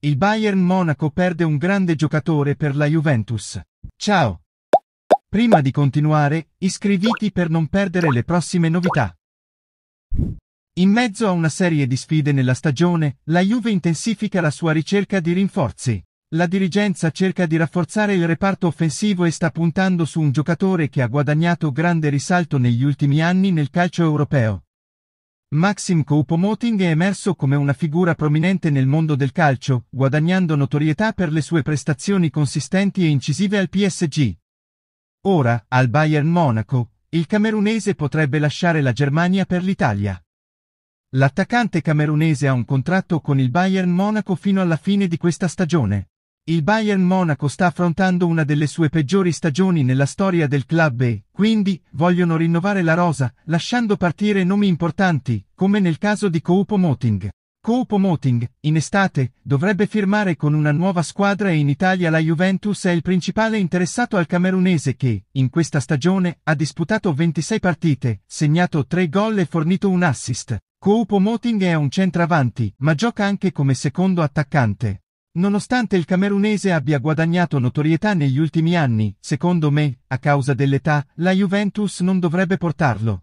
Il Bayern Monaco perde un grande giocatore per la Juventus. Ciao! Prima di continuare, iscriviti per non perdere le prossime novità. In mezzo a una serie di sfide nella stagione, la Juve intensifica la sua ricerca di rinforzi. La dirigenza cerca di rafforzare il reparto offensivo e sta puntando su un giocatore che ha guadagnato grande risalto negli ultimi anni nel calcio europeo, Maxim Koupomoting è emerso come una figura prominente nel mondo del calcio, guadagnando notorietà per le sue prestazioni consistenti e incisive al PSG. Ora, al Bayern Monaco, il camerunese potrebbe lasciare la Germania per l'Italia. L'attaccante camerunese ha un contratto con il Bayern Monaco fino alla fine di questa stagione. Il Bayern Monaco sta affrontando una delle sue peggiori stagioni nella storia del club e, quindi, vogliono rinnovare la rosa, lasciando partire nomi importanti, come nel caso di Coupo Moting. Coupo Moting, in estate, dovrebbe firmare con una nuova squadra e in Italia la Juventus è il principale interessato al camerunese che, in questa stagione, ha disputato 26 partite, segnato 3 gol e fornito un assist. Coupo Moting è un centravanti, ma gioca anche come secondo attaccante. Nonostante il camerunese abbia guadagnato notorietà negli ultimi anni, secondo me, a causa dell'età, la Juventus non dovrebbe portarlo.